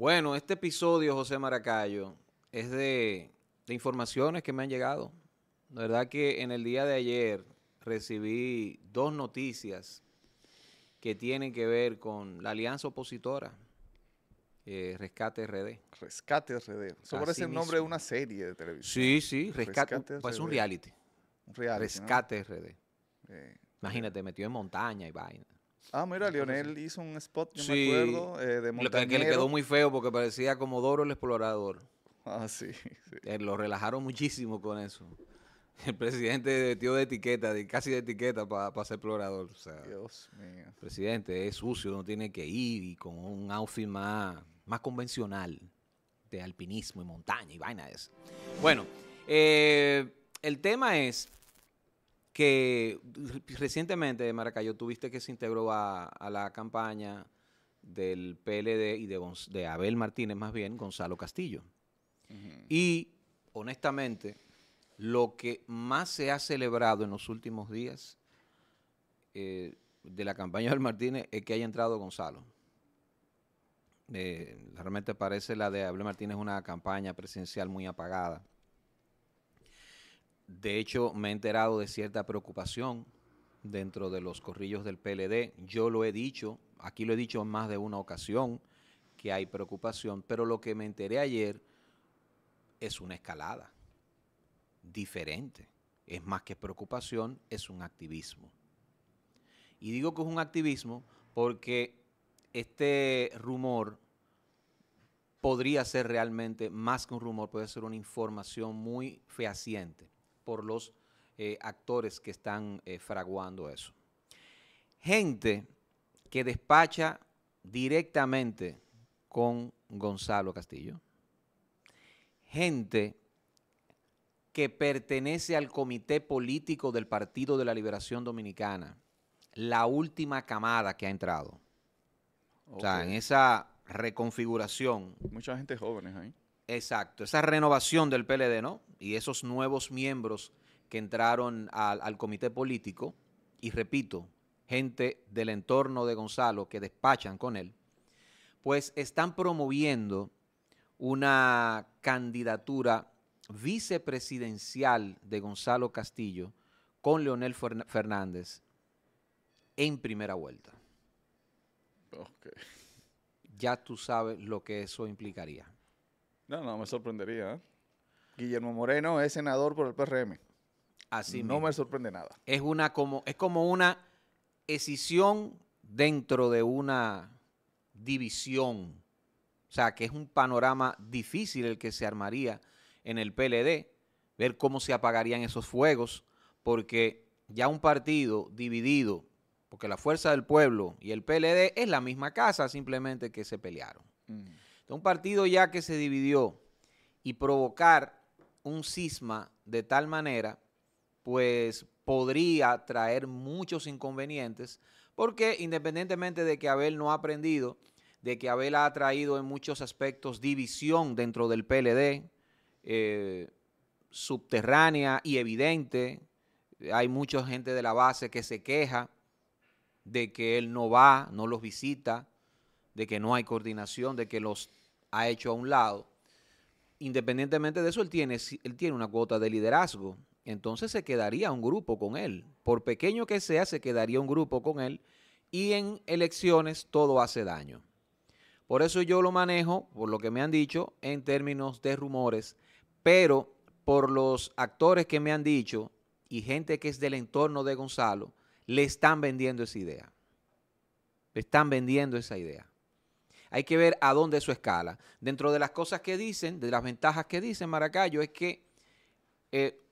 Bueno, este episodio, José Maracayo, es de, informaciones que me han llegado. La verdad que en el día de ayer recibí dos noticias que tienen que ver con la alianza opositora. Eh, Rescate RD. Rescate RD. Sobre ese nombre de una serie de televisión. Sí, sí, Rescate, Pues es un reality. Rescate RD. Eh, Imagínate, metió en montaña y vaina. Ah, mira, Lionel hizo un spot, yo me acuerdo, eh, de montañero. Que, que le quedó muy feo porque parecía como Doro el explorador. Ah, sí. sí. Eh, lo relajaron muchísimo con eso. El presidente tío de etiqueta, casi de etiqueta para ser explorador. O sea, Dios mío. presidente es sucio, no tiene que ir y con un outfit más, más convencional de alpinismo y montaña y vaina de eso. Bueno, eh, el tema es que recientemente, Maracayo, tuviste que se integró a, la campaña del PLD y de, Abel Martínez, más bien, Gonzalo Castillo. Y, honestamente, lo que más se ha celebrado en los últimos días eh, de la campaña de Abel Martínez es que haya entrado Gonzalo. Eh, realmente parece la de Abel Martínez una campaña presidencial muy apagada. De hecho, me he enterado de cierta preocupación dentro de los corrillos del PLD. Yo lo he dicho, aquí lo he dicho en más de una ocasión, que hay preocupación, pero lo que me enteré ayer es una escalada diferente. Es más que preocupación, es un activismo. Y digo que es un activismo porque este rumor podría ser realmente más que un rumor, puede ser una información muy fehaciente por los eh, actores que están eh, fraguando eso. Gente que despacha directamente con Gonzalo Castillo. Gente que pertenece al comité político del Partido de la Liberación Dominicana, la última camada que ha entrado. O sea, en esa reconfiguración. Mucha gente jóvenes ahí. Exacto, esa renovación del PLD, ¿no? Y esos nuevos miembros que entraron al, comité político, y repito, gente del entorno de Gonzalo que despachan con él, pues están promoviendo una candidatura vicepresidencial de Gonzalo Castillo con Leonel Fernández en primera vuelta. Okay. Ya tú sabes lo que eso implicaría. No, no me sorprendería. ¿eh? Guillermo Moreno es senador por el PRM. Así No me sorprende nada. Es, una como, es como una escisión dentro de una división. O sea, que es un panorama difícil el que se armaría en el PLD, ver cómo se apagarían esos fuegos, porque ya un partido dividido, porque la fuerza del pueblo y el PLD es la misma casa, simplemente que se pelearon. Mm un partido ya que se dividió y provocar un cisma de tal manera, pues podría traer muchos inconvenientes, porque independientemente de que Abel no ha aprendido, de que Abel ha traído en muchos aspectos división dentro del PLD, eh, subterránea y evidente, hay mucha gente de la base que se queja de que él no va, no los visita, de que no hay coordinación, de que los ha hecho a un lado. Independientemente de eso, él tiene, él tiene una cuota de liderazgo. Entonces se quedaría un grupo con él. Por pequeño que sea, se quedaría un grupo con él. Y en elecciones todo hace daño. Por eso yo lo manejo, por lo que me han dicho, en términos de rumores, pero por los actores que me han dicho y gente que es del entorno de Gonzalo, le están vendiendo esa idea. Le están vendiendo esa idea. Hay que ver a dónde su escala. Dentro de las cosas que dicen, de las ventajas que dicen Maracayo, es que eh,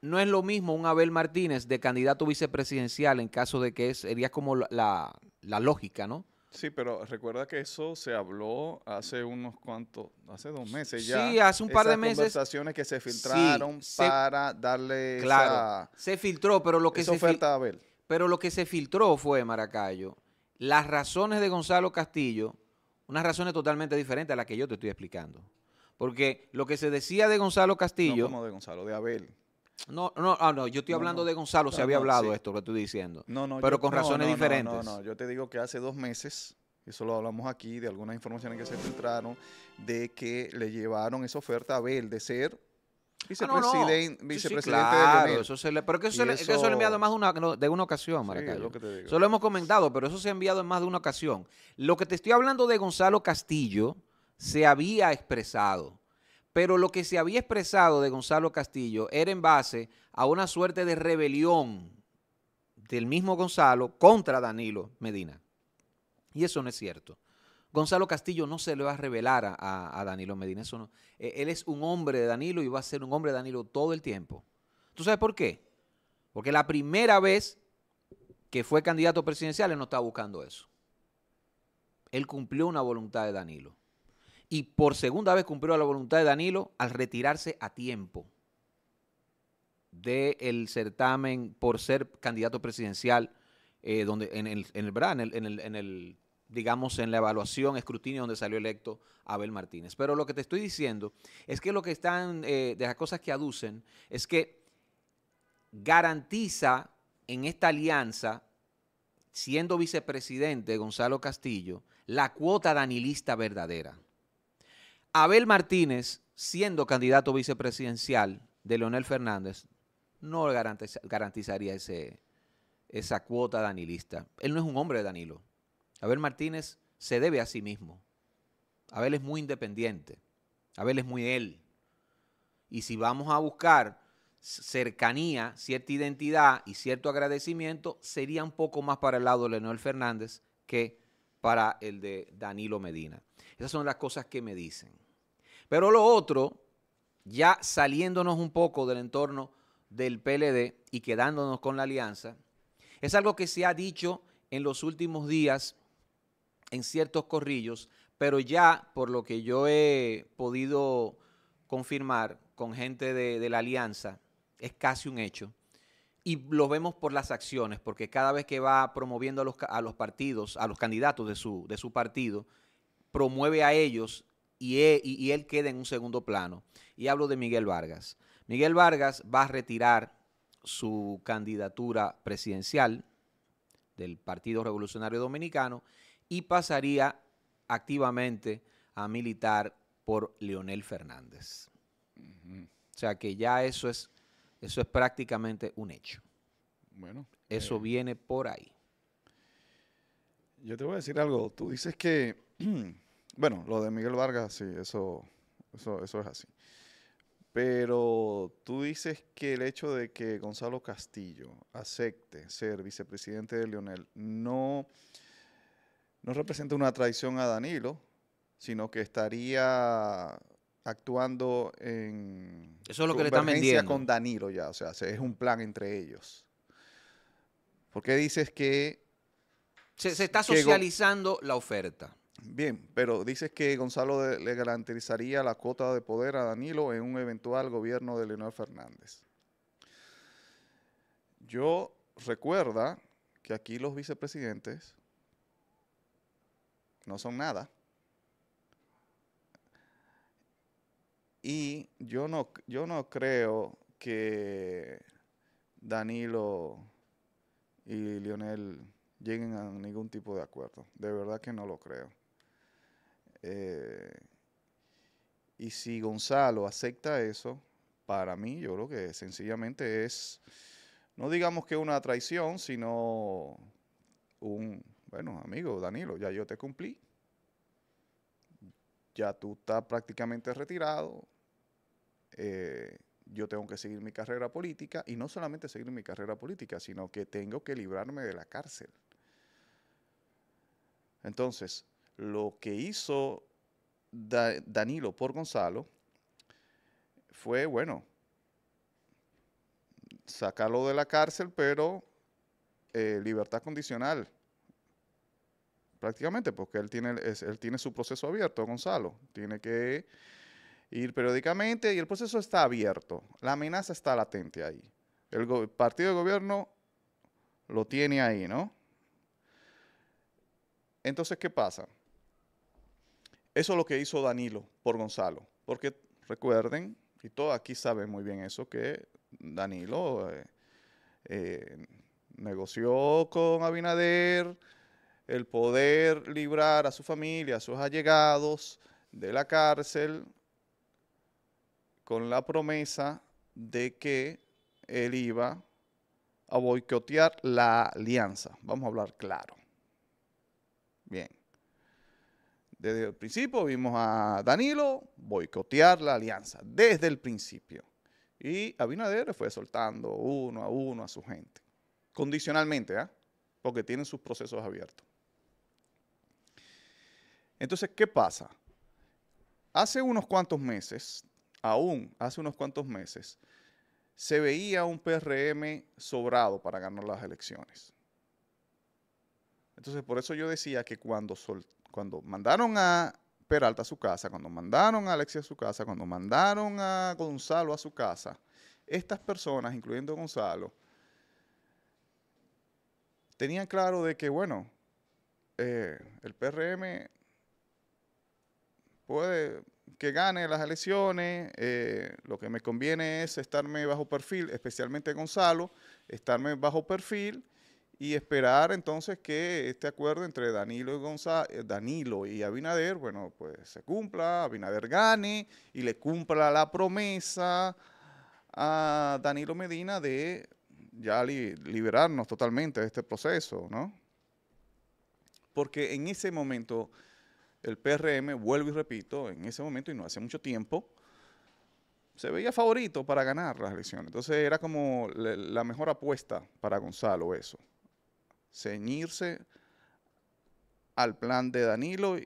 no es lo mismo un Abel Martínez de candidato vicepresidencial en caso de que sería como la, lógica, ¿no? Sí, pero recuerda que eso se habló hace unos cuantos, hace dos meses ya. Sí, hace un par de meses. conversaciones que se filtraron para darle Claro, se filtró, pero lo que Abel. Pero lo que se filtró fue, Maracayo, las razones de Gonzalo Castillo unas razones totalmente diferentes a las que yo te estoy explicando. Porque lo que se decía de Gonzalo Castillo... No como de Gonzalo, de Abel. No, no, ah, no, yo estoy hablando de Gonzalo, se ah, había hablado esto, lo estoy diciendo. No, no, pero con razones diferentes. No, no, yo te digo que hace dos meses, eso lo hablamos aquí, de algunas informaciones que se filtraron, de que le llevaron esa oferta a Abel de ser Ah, vicepresidente, eso se pero eso, se ha enviado más de una, de una ocasión, Maracayo. Eso lo hemos comentado, pero eso se ha enviado en más de una ocasión. Lo que te estoy hablando de Gonzalo Castillo se había expresado, pero lo que se había expresado de Gonzalo Castillo era en base a una suerte de rebelión del mismo Gonzalo contra Danilo Medina. Y eso no es cierto. Gonzalo Castillo no se le va a revelar a, Danilo Medina. Eso no. E, él es un hombre de Danilo y va a ser un hombre de Danilo todo el tiempo. ¿Tú sabes por qué? Porque la primera vez que fue candidato presidencial, él no estaba buscando eso. Él cumplió una voluntad de Danilo. Y por segunda vez cumplió la voluntad de Danilo al retirarse a tiempo del certamen por ser candidato presidencial eh, donde, en, el, en, en el digamos, en la evaluación, escrutinio donde salió electo Abel Martínez. Pero lo que te estoy diciendo es que lo que están, eh, de las cosas que aducen, es que garantiza en esta alianza, siendo vicepresidente Gonzalo Castillo, la cuota danilista verdadera. Abel Martínez, siendo candidato vicepresidencial de Leonel Fernández, no garantizaría ese, esa cuota danilista. Él no es un hombre de Danilo Abel Martínez se debe a sí mismo. Abel es muy independiente. Abel es muy él. Y si vamos a buscar cercanía, cierta identidad y cierto agradecimiento, sería un poco más para el lado de Leonel Fernández que para el de Danilo Medina. Esas son las cosas que me dicen. Pero lo otro, ya saliéndonos un poco del entorno del PLD y quedándonos con la alianza, es algo que se ha dicho en los últimos días en ciertos corrillos, pero ya por lo que yo he podido confirmar con gente de, la alianza, es casi un hecho. Y lo vemos por las acciones, porque cada vez que va promoviendo a los, partidos, a los candidatos de su, partido, promueve a ellos e, y, y él queda en un segundo plano. Y hablo de Miguel Vargas. Miguel Vargas va a retirar su candidatura presidencial del Partido Revolucionario Dominicano y pasaría activamente a militar por Leonel Fernández. O sea que ya eso es, eso es prácticamente un hecho. Bueno. Eso eh, viene por ahí. Yo te voy a decir algo. Tú dices que, bueno, lo de Miguel Vargas, sí, eso, eso, eso es así. Pero tú dices que el hecho de que Gonzalo Castillo acepte ser vicepresidente de Leonel no no representa una traición a Danilo, sino que estaría actuando en Eso es lo que le están vendiendo. con Danilo ya, o sea, es un plan entre ellos. ¿Por qué dices que se, está socializando la oferta? Bien, pero dices que Gonzalo le garantizaría la cuota de poder a Danilo en un eventual gobierno de Leonel Fernández. Yo recuerda que aquí los vicepresidentes no son nada. Y yo no, yo no creo que Danilo y Lionel lleguen a ningún tipo de acuerdo. De verdad que no lo creo. Eh, y si Gonzalo acepta eso, para mí yo creo que sencillamente es, no digamos que una traición, sino un, bueno, amigo Danilo, ya yo te cumplí, ya tú estás prácticamente retirado, eh, yo tengo que seguir mi carrera política y no solamente seguir mi carrera política, sino que tengo que librarme de la cárcel. Entonces, lo que hizo Danilo por Gonzalo fue, bueno, sacarlo de la cárcel, pero eh, libertad condicional prácticamente, porque él tiene, él tiene su proceso abierto, Gonzalo. Tiene que ir periódicamente y el proceso está abierto. La amenaza está latente ahí. El, partido de gobierno lo tiene ahí, ¿no? Entonces, ¿qué pasa? Eso es lo que hizo Danilo por Gonzalo. Porque recuerden, y todos aquí saben muy bien eso, que Danilo eh, eh, negoció con Abinader, el poder librar a su familia, a sus allegados de la cárcel con la promesa de que él iba a boicotear la alianza. Vamos a hablar claro. Bien. Desde el principio vimos a Danilo boicotear la alianza, desde el principio. Y Abinader fue soltando uno a uno a su gente, condicionalmente, ¿ah? porque tienen sus procesos abiertos. Entonces, ¿qué pasa? Hace unos cuantos meses, aún hace unos cuantos meses, se veía un PRM sobrado para ganar las elecciones. Entonces, por eso yo decía que cuando, cuando mandaron a Peralta a su casa, cuando mandaron a Alexia a su casa, cuando mandaron a Gonzalo a su casa, estas personas, incluyendo Gonzalo, tenían claro de que, bueno, eh, el PRM puede que gane las elecciones, eh, lo que me conviene es estarme bajo perfil, especialmente Gonzalo, estarme bajo perfil y esperar entonces que este acuerdo entre Danilo y Gonzalo, eh, Danilo y Abinader, bueno, pues se cumpla, Abinader gane y le cumpla la promesa a Danilo Medina de ya liberarnos totalmente de este proceso, ¿no? Porque en ese momento el PRM, vuelvo y repito, en ese momento y no hace mucho tiempo, se veía favorito para ganar las elecciones. Entonces era como la, mejor apuesta para Gonzalo eso. Ceñirse al plan de Danilo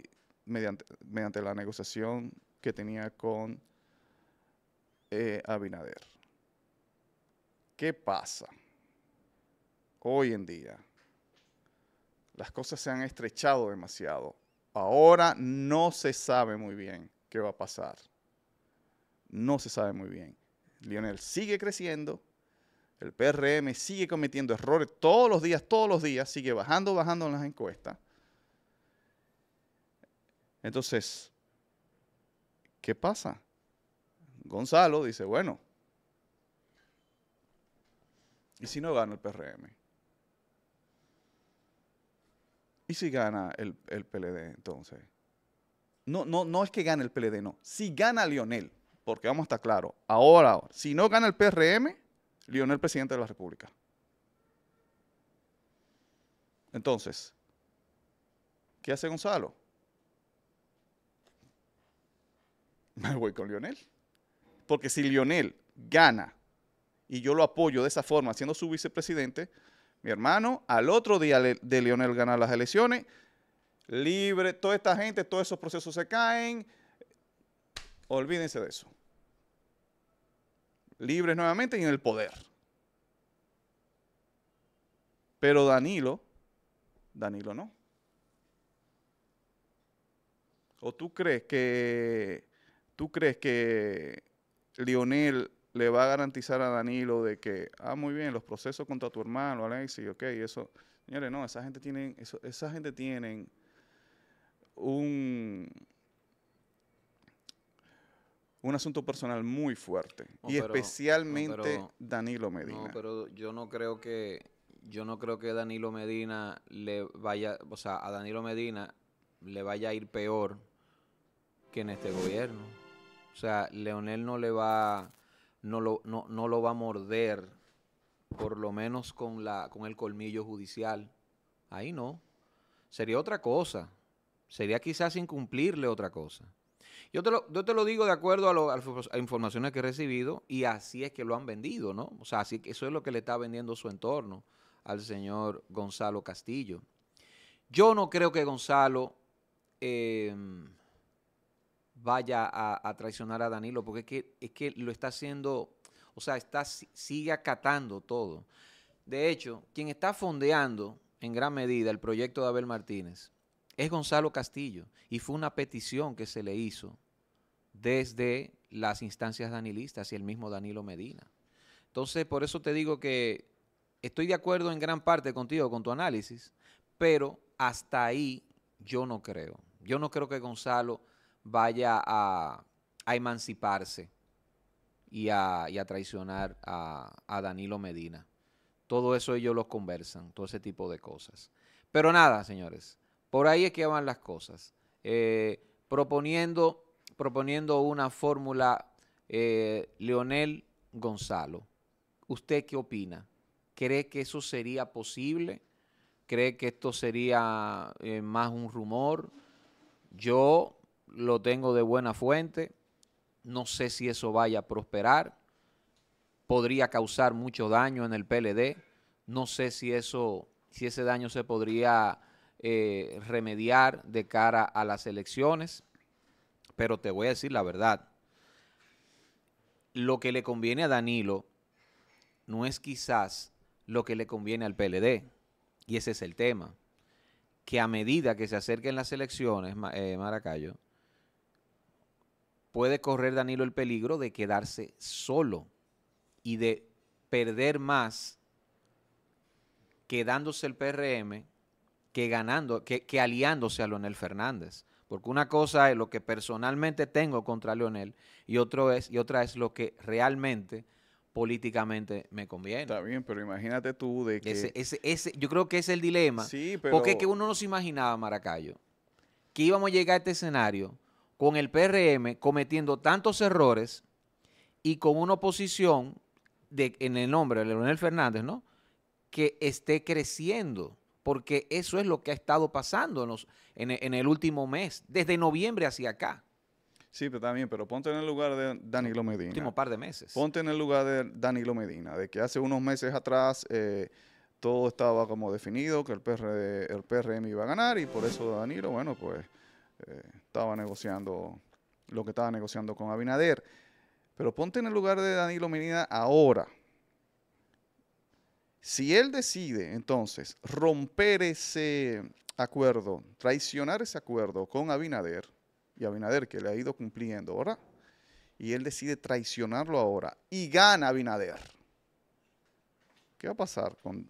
mediante, mediante la negociación que tenía con eh, Abinader. ¿Qué pasa? Hoy en día las cosas se han estrechado demasiado Ahora no se sabe muy bien qué va a pasar. No se sabe muy bien. Lionel sigue creciendo, el PRM sigue cometiendo errores todos los días, todos los días, sigue bajando, bajando en las encuestas. Entonces, ¿qué pasa? Gonzalo dice, bueno, ¿y si no gana el PRM? ¿Y si gana el, PLD entonces? No, no, no es que gane el PLD, no. Si gana Lionel, porque vamos a estar claros, ahora, ahora, si no gana el PRM, Lionel presidente de la República. Entonces, ¿qué hace Gonzalo? Me voy con Lionel. Porque si Lionel gana y yo lo apoyo de esa forma siendo su vicepresidente, mi hermano, al otro día de Lionel ganar las elecciones, libre, toda esta gente, todos esos procesos se caen. Olvídense de eso. Libres nuevamente y en el poder. Pero Danilo, Danilo no. ¿O tú crees que tú crees que Lionel le va a garantizar a Danilo de que, ah, muy bien, los procesos contra tu hermano, Alexis, ok, eso. Señores, no, esa gente tienen, esa gente tienen un, un asunto personal muy fuerte. y especialmente Danilo Medina. No, pero yo no creo que, yo no creo que Danilo Medina le vaya, o sea, a Danilo Medina le vaya a ir peor que en este gobierno. O sea, Leonel no le va no lo, va a morder, por lo menos con, la, con el colmillo judicial. Ahí no. Sería otra cosa. Sería quizás incumplirle otra cosa. Yo te lo, digo de acuerdo a, las informaciones que he recibido y así es que lo han vendido, ¿no? O sea, así, eso es lo que le está vendiendo su entorno al señor Gonzalo Castillo. Yo no creo que Gonzalo eh, vaya a, traicionar a Danilo, porque es que, lo está haciendo, o sea, está, sigue acatando todo. De hecho, quien está fondeando en gran medida el proyecto de Abel Martínez es Gonzalo Castillo, y fue una petición que se le hizo desde las instancias danilistas y el mismo Danilo Medina. Entonces, por eso te digo que estoy de acuerdo en gran parte contigo, con tu análisis, pero hasta ahí yo no creo. Yo no creo que Gonzalo vaya a, emanciparse y a, traicionar a, Danilo Medina. Todo eso ellos los conversan, todo ese tipo de cosas. Pero nada, señores, por ahí es que van las cosas. Eh, proponiendo, proponiendo una fórmula, eh, Leonel Gonzalo, ¿usted qué opina? ¿Cree que eso sería posible? ¿Cree que esto sería eh, más un rumor? Yo lo tengo de buena fuente, no sé si eso vaya a prosperar, podría causar mucho daño en el PLD, no sé si, eso, si ese daño se podría eh, remediar de cara a las elecciones, pero te voy a decir la verdad, lo que le conviene a Danilo no es quizás lo que le conviene al PLD, y ese es el tema, que a medida que se acerquen las elecciones, eh, Maracayo, puede correr Danilo el peligro de quedarse solo y de perder más quedándose el PRM que ganando, que, aliándose a Leonel Fernández. Porque una cosa es lo que personalmente tengo contra Leonel y, otro es, y otra es lo que realmente políticamente me conviene. Está bien, pero imagínate tú de que... Ese, yo creo que es el dilema. Porque es que uno no se imaginaba, Maracayo, que íbamos a llegar a este escenario con el PRM cometiendo tantos errores y con una oposición de, en el nombre de Leonel Fernández, ¿no? Que esté creciendo, porque eso es lo que ha estado pasando e, en, el último mes, desde noviembre hacia acá. Sí, pero también, pero ponte en el lugar de Danilo Medina. Último par de meses. Ponte en el lugar de Danilo Medina, de que hace unos meses atrás eh, todo estaba como definido, que el, el PRM iba a ganar y por eso Danilo, bueno, pues eh, estaba negociando lo que estaba negociando con Abinader. Pero ponte en el lugar de Danilo Medina ahora. Si él decide entonces romper ese acuerdo, traicionar ese acuerdo con Abinader, y Abinader que le ha ido cumpliendo, ahora Y él decide traicionarlo ahora y gana Abinader. ¿Qué va a pasar con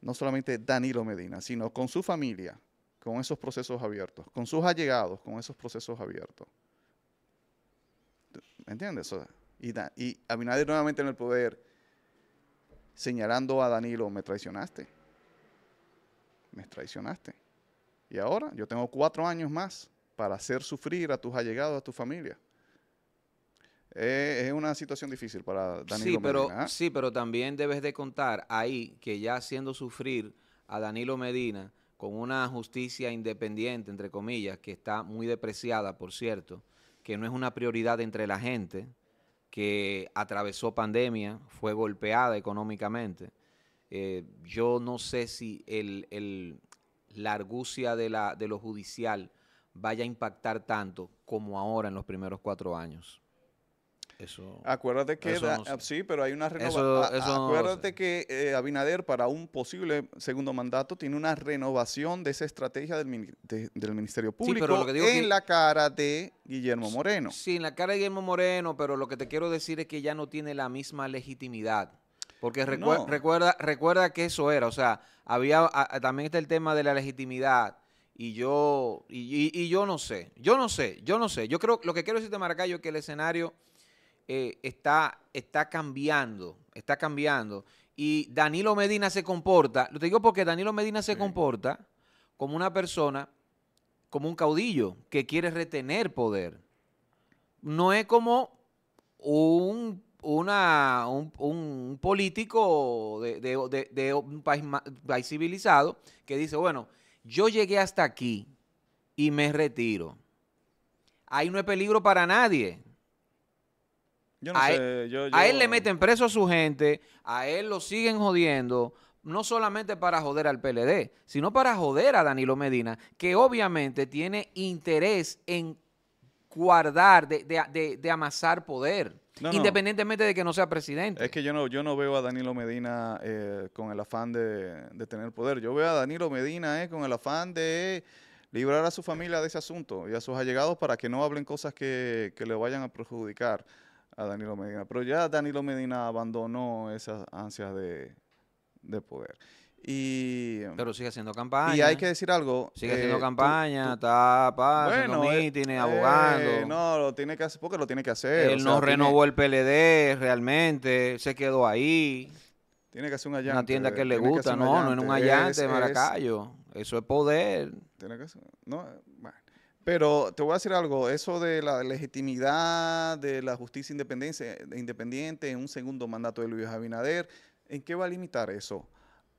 no solamente Danilo Medina, sino con su familia? con esos procesos abiertos, con sus allegados, con esos procesos abiertos. ¿Me entiendes? y, a mí Abinader nuevamente en el poder, señalando a Danilo, me traicionaste, me traicionaste. Y ahora yo tengo cuatro años más para hacer sufrir a tus allegados, a tu familia. Eh, es una situación difícil para Danilo Medina. Pero, ¿ah? Sí, pero también debes de contar ahí que ya haciendo sufrir a Danilo Medina, con una justicia independiente, entre comillas, que está muy depreciada, por cierto, que no es una prioridad entre la gente, que atravesó pandemia, fue golpeada económicamente. Eh, yo no sé si el, el, la argucia de, la, de lo judicial vaya a impactar tanto como ahora en los primeros cuatro años. Eso, acuérdate que ah, sí, pero hay una renovación. Acuérdate que eh, Abinader para un posible segundo mandato tiene una renovación de esa estrategia del, del Ministerio Público en la cara de Guillermo Moreno. Sí, en la cara de Guillermo Moreno, pero lo que te quiero decir es que ya no tiene la misma legitimidad. Porque recuerda, recuerda que eso era, o sea, había también está el tema de la legitimidad y yo y, yo no sé, yo no sé, yo no sé. Yo creo lo que quiero decirte Maracayo es que el escenario eh, está, está cambiando, está cambiando. Y Danilo Medina se comporta, lo te digo porque Danilo Medina se comporta como una persona, como un caudillo que quiere retener poder. No es como un, una, un, político de, un país, país civilizado que dice, bueno, yo llegué hasta aquí y me retiro. Ahí no hay peligro para nadie. E a, él, le meten preso a su gente, a él lo siguen jodiendo, no solamente para joder al PLD, sino para joder a Danilo Medina, que obviamente tiene interés en guardar, de, amasar poder. independientemente de que no sea presidente. Es que yo no, yo no veo a Danilo Medina eh, con el afán de, tener poder. Yo veo a Danilo Medina eh, con el afán de librar a su familia de ese asunto y a sus allegados para que no hablen cosas que, que le vayan a perjudicar a Danilo Medina. Pero ya Danilo Medina abandonó esas ansias de, de poder. Y, pero sigue haciendo campaña. Y hay que decir algo. Sigue eh, haciendo campaña, está pa, bueno, eh, eh, abogando. no, lo tiene que hacer porque lo tiene que hacer. Él no renovó el PLD realmente, se quedó ahí. Tiene que hacer un allante. Una tienda que le gusta, no, no es un allante de Maracayo. Eso es poder. Tiene que hacer, no, bueno. Pero te voy a decir algo, eso de la legitimidad de la justicia independiente en un segundo mandato de Luis Abinader, ¿en qué va a limitar eso?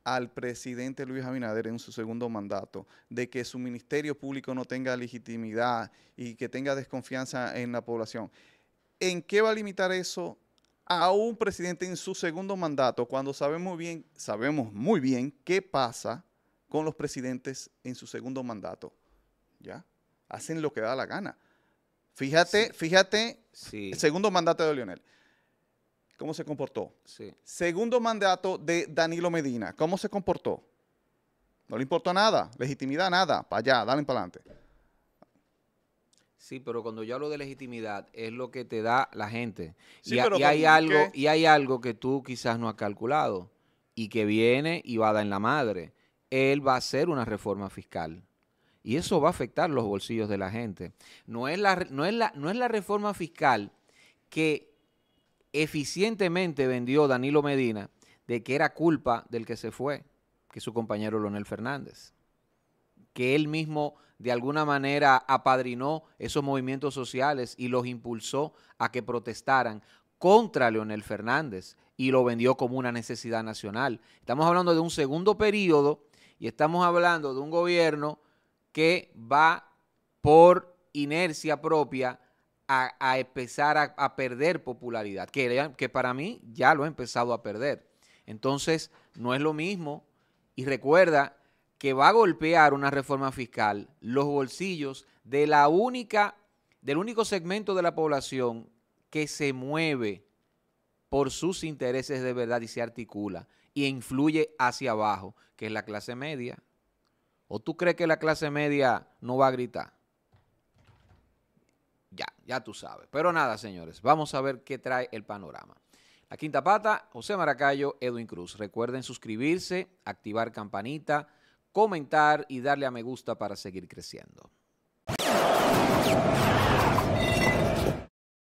al presidente Luis Abinader en su segundo mandato, de que su ministerio público no tenga legitimidad y que tenga desconfianza en la población. ¿En qué va a limitar eso a un presidente en su segundo mandato cuando sabemos bien, sabemos muy bien qué pasa con los presidentes en su segundo mandato? ¿Ya? hacen lo que da la gana. Fíjate, fíjate, El segundo mandato de Lionel. ¿Cómo se comportó? Sí. Segundo mandato de Danilo Medina. ¿Cómo se comportó? No le importó nada, legitimidad nada, para allá, dale para adelante. Sí, pero cuando yo hablo de legitimidad es lo que te da la gente. y, hay algo, y hay algo que tú quizás no has calculado y que viene y va a dar en la madre. Él va a hacer una reforma fiscal. Y eso va a afectar los bolsillos de la gente. No es la, no es la, no es la reforma fiscal que eficientemente vendió Danilo Medina de que era culpa del que se fue, que es su compañero Leonel Fernández, que él mismo de alguna manera apadrinó esos movimientos sociales y los impulsó a que protestaran contra Leonel Fernández y lo vendió como una necesidad nacional. Estamos hablando de un segundo periodo y estamos hablando de un gobierno que va por inercia propia a, empezar a, perder popularidad, que, que para mí ya lo ha empezado a perder. Entonces, no es lo mismo. Y recuerda que va a golpear una reforma fiscal los bolsillos de la única, del único segmento de la población que se mueve por sus intereses de verdad y se articula y influye hacia abajo, que es la clase media. ¿O tú crees que la clase media no va a gritar? Ya, ya tú sabes. Pero nada, señores, vamos a ver qué trae el panorama. La quinta pata, José Maracayo, Edwin Cruz. Recuerden suscribirse, activar campanita, comentar y darle a me gusta para seguir creciendo.